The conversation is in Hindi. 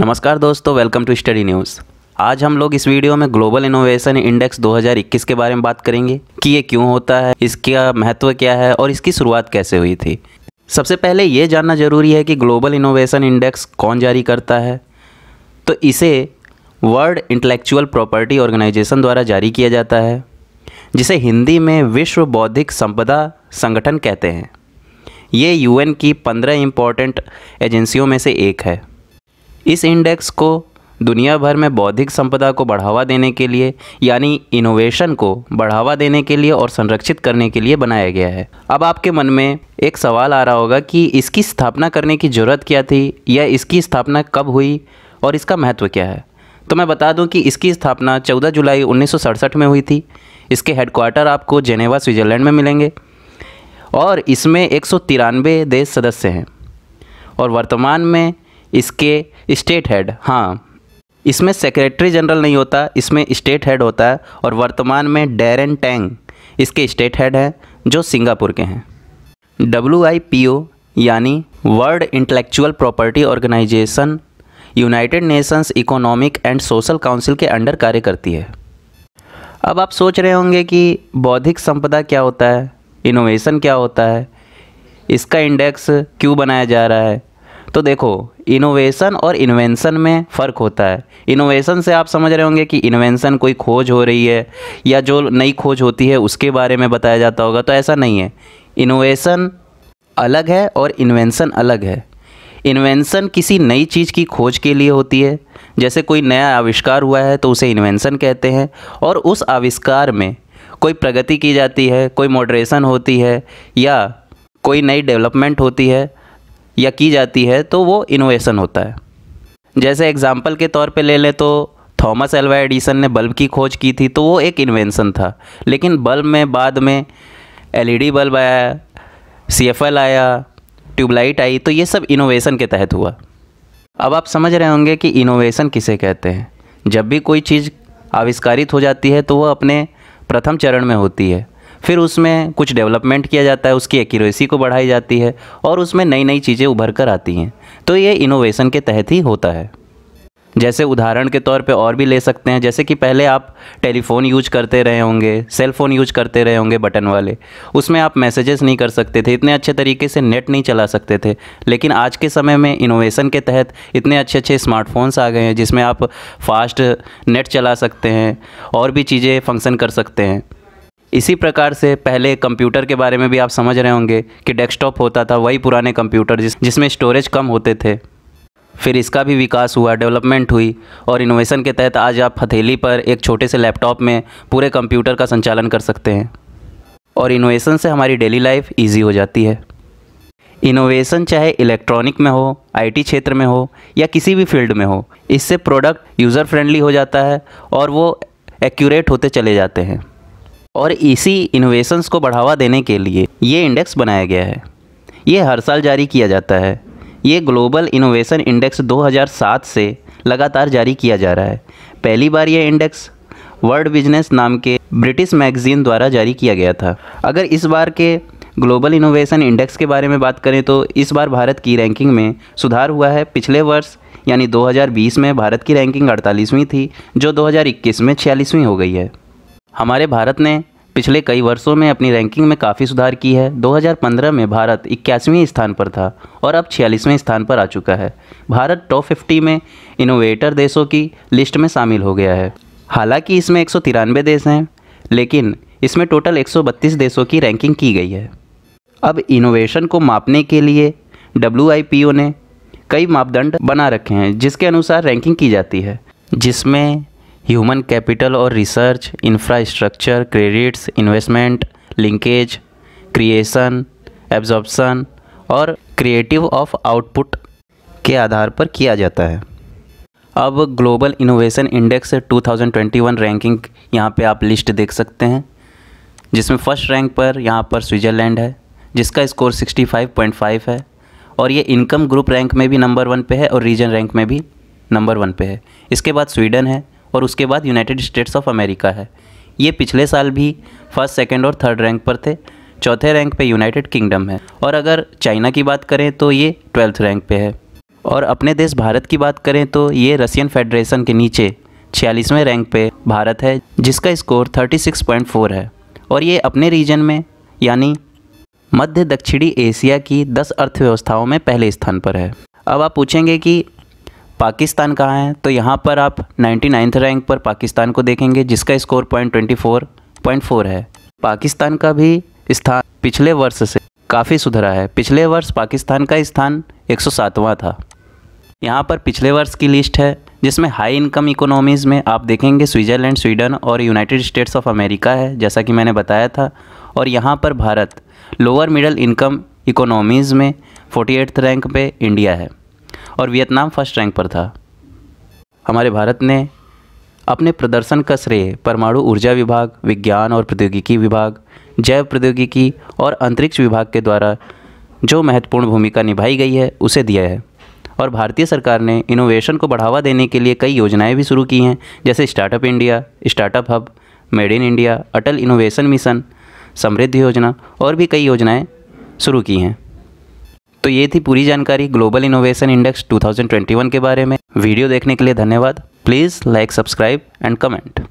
नमस्कार दोस्तों वेलकम टू स्टडी न्यूज़ आज हम लोग इस वीडियो में ग्लोबल इनोवेशन इंडेक्स 2021 के बारे में बात करेंगे कि ये क्यों होता है इसका महत्व क्या है और इसकी शुरुआत कैसे हुई थी सबसे पहले ये जानना जरूरी है कि ग्लोबल इनोवेशन इंडेक्स कौन जारी करता है तो इसे वर्ल्ड इंटेलेक्चुअल प्रॉपर्टी ऑर्गेनाइजेशन द्वारा जारी किया जाता है जिसे हिंदी में विश्व बौद्धिक संपदा संगठन कहते हैं ये यूएन की पंद्रह इंपॉर्टेंट एजेंसियों में से एक है इस इंडेक्स को दुनिया भर में बौद्धिक संपदा को बढ़ावा देने के लिए यानी इनोवेशन को बढ़ावा देने के लिए और संरक्षित करने के लिए बनाया गया है अब आपके मन में एक सवाल आ रहा होगा कि इसकी स्थापना करने की ज़रूरत क्या थी या इसकी स्थापना कब हुई और इसका महत्व क्या है तो मैं बता दूं कि इसकी स्थापना 14 जुलाई उन्नीस में हुई थी इसके हेडक्वार्टर आपको जेनेवा स्विट्ज़रलैंड में मिलेंगे और इसमें एक देश सदस्य हैं और वर्तमान में इसके स्टेट हेड हाँ इसमें सेक्रेटरी जनरल नहीं होता इसमें स्टेट हेड होता है और वर्तमान में डेरन टैंग इसके स्टेट हेड हैं जो सिंगापुर के हैं डब्ल्यू आई पी ओ यानी world intellectual property organization united nations economic and social council के अंडर कार्य करती है अब आप सोच रहे होंगे कि बौद्धिक संपदा क्या होता है इनोवेशन क्या होता है इसका इंडेक्स क्यों बनाया जा रहा है तो देखो इनोवेशन और इन्वेंशन में फ़र्क होता है इनोवेशन से आप समझ रहे होंगे कि इन्वेंशन कोई खोज हो रही है या जो नई खोज होती है उसके बारे में बताया जाता होगा तो ऐसा नहीं है इनोवेशन अलग है और इन्वेंशन अलग है इन्वेंशन किसी नई चीज़ की खोज के लिए होती है जैसे कोई नया आविष्कार हुआ है तो उसे इन्वेंशन कहते हैं और उस आविष्कार में कोई प्रगति की जाती है कोई मॉडरेशन होती है या कोई नई डेवलपमेंट होती है या की जाती है तो वो इनोवेशन होता है जैसे एग्ज़ाम्पल के तौर पर ले लें तो थॉमस एल्वा एडिसन ने बल्ब की खोज की थी तो वो एक इन्वेंशन था लेकिन बल्ब में बाद में एलईडी बल्ब e आया सी आया ट्यूबलाइट आई तो ये सब इनोवेशन के तहत हुआ अब आप समझ रहे होंगे कि इनोवेशन किसे कहते हैं जब भी कोई चीज़ आविष्कारित हो जाती है तो वह अपने प्रथम चरण में होती है फिर उसमें कुछ डेवलपमेंट किया जाता है उसकी एक्यूरेसी को बढ़ाई जाती है और उसमें नई नई चीज़ें उभर कर आती हैं तो ये इनोवेशन के तहत ही होता है जैसे उदाहरण के तौर पे और भी ले सकते हैं जैसे कि पहले आप टेलीफ़ोन यूज करते रहे होंगे सेल फ़ोन यूज करते रहे होंगे बटन वाले उसमें आप मैसेजेस नहीं कर सकते थे इतने अच्छे तरीके से नेट नहीं चला सकते थे लेकिन आज के समय में इनोवेशन के तहत इतने अच्छे अच्छे स्मार्टफोन्स आ गए हैं जिसमें आप फास्ट नेट चला सकते हैं और भी चीज़ें फंक्शन कर सकते हैं इसी प्रकार से पहले कंप्यूटर के बारे में भी आप समझ रहे होंगे कि डेस्कटॉप होता था वही पुराने कंप्यूटर जिस जिसमें स्टोरेज कम होते थे फिर इसका भी विकास हुआ डेवलपमेंट हुई और इनोवेशन के तहत आज आप हथेली पर एक छोटे से लैपटॉप में पूरे कंप्यूटर का संचालन कर सकते हैं और इनोवेशन से हमारी डेली लाइफ ईजी हो जाती है इनोवेशन चाहे इलेक्ट्रॉनिक में हो आईटी क्षेत्र में हो या किसी भी फील्ड में हो इससे प्रोडक्ट यूज़र फ्रेंडली हो जाता है और वो एक्यूरेट होते चले जाते हैं और इसी इनोवेशंस को बढ़ावा देने के लिए ये इंडेक्स बनाया गया है ये हर साल जारी किया जाता है ये ग्लोबल इनोवेशन इंडेक्स 2007 से लगातार जारी किया जा रहा है पहली बार यह इंडेक्स वर्ल्ड बिजनेस नाम के ब्रिटिश मैगजीन द्वारा जारी किया गया था अगर इस बार के ग्लोबल इनोवेशन इंडेक्स के बारे में बात करें तो इस बार भारत की रैंकिंग में सुधार हुआ है पिछले वर्ष यानी 2020 में भारत की रैंकिंग 48वीं थी जो 2021 में छियालीसवीं हो गई है हमारे भारत ने पिछले कई वर्षों में अपनी रैंकिंग में काफ़ी सुधार की है 2015 में भारत इक्यासवें स्थान पर था और अब छियालीसवें स्थान पर आ चुका है भारत टॉप 50 में इनोवेटर देशों की लिस्ट में शामिल हो गया है हालांकि इसमें एक देश हैं लेकिन इसमें टोटल 132 देशों की रैंकिंग की गई है अब इनोवेशन को मापने के लिए डब्ल्यू ने कई मापदंड बना रखे हैं जिसके अनुसार रैंकिंग की जाती है जिसमें ह्यूमन कैपिटल और research infrastructure credits investment linkage creation absorption और क्रिएटिव ऑफ आउटपुट के आधार पर किया जाता है अब ग्लोबल इनोवेशन इंडेक्स 2021 रैंकिंग यहाँ पे आप लिस्ट देख सकते हैं जिसमें फर्स्ट रैंक पर यहाँ पर स्विट्ज़रलैंड है जिसका स्कोर 65.5 है और ये इनकम ग्रुप रैंक में भी नंबर वन पे है और रीजन रैंक में भी नंबर वन पे है इसके बाद स्वीडन है और उसके बाद यूनाइटेड स्टेट्स ऑफ अमेरिका है ये पिछले साल भी फर्स्ट सेकेंड और थर्ड रैंक पर थे चौथे रैंक पे यूनाइटेड किंगडम है और अगर चाइना की बात करें तो ये ट्वेल्थ रैंक पे है और अपने देश भारत की बात करें तो ये रशियन फेडरेशन के नीचे छियालीसवें रैंक पे भारत है जिसका स्कोर 36.4 है और ये अपने रीजन में यानी मध्य दक्षिणी एशिया की 10 अर्थव्यवस्थाओं में पहले स्थान पर है अब आप पूछेंगे कि पाकिस्तान कहाँ है तो यहाँ पर आप नाइन्टी नाइन्थ रैंक पर पाकिस्तान को देखेंगे जिसका score point twenty four point four है पाकिस्तान का भी स्थान पिछले वर्ष से काफ़ी सुधरा है पिछले वर्ष पाकिस्तान का स्थान एक सौ था यहाँ पर पिछले वर्ष की लिस्ट है जिसमें हाई इनकम इकोनॉमीज़ में आप देखेंगे स्विट्ज़रलैंड स्वीडन और यूनाइटेड स्टेट्स ऑफ अमेरिका है जैसा कि मैंने बताया था और यहाँ पर Bharat lower middle income economies में फोर्टी रैंक पे इंडिया है और वियतनाम फर्स्ट रैंक पर था हमारे भारत ने अपने प्रदर्शन का श्रेय परमाणु ऊर्जा विभाग विज्ञान और प्रौद्योगिकी विभाग जैव प्रौद्योगिकी और अंतरिक्ष विभाग के द्वारा जो महत्वपूर्ण भूमिका निभाई गई है उसे दिया है और भारतीय सरकार ने इनोवेशन को बढ़ावा देने के लिए कई योजनाएं भी शुरू की हैं जैसे startup India startup hub made in India Atal innovation mission Samriddhi Yojana और भी कई योजनाएं शुरू की हैं तो ये थी पूरी जानकारी ग्लोबल इनोवेशन इंडेक्स 2021 के बारे में वीडियो देखने के लिए धन्यवाद please like subscribe and comment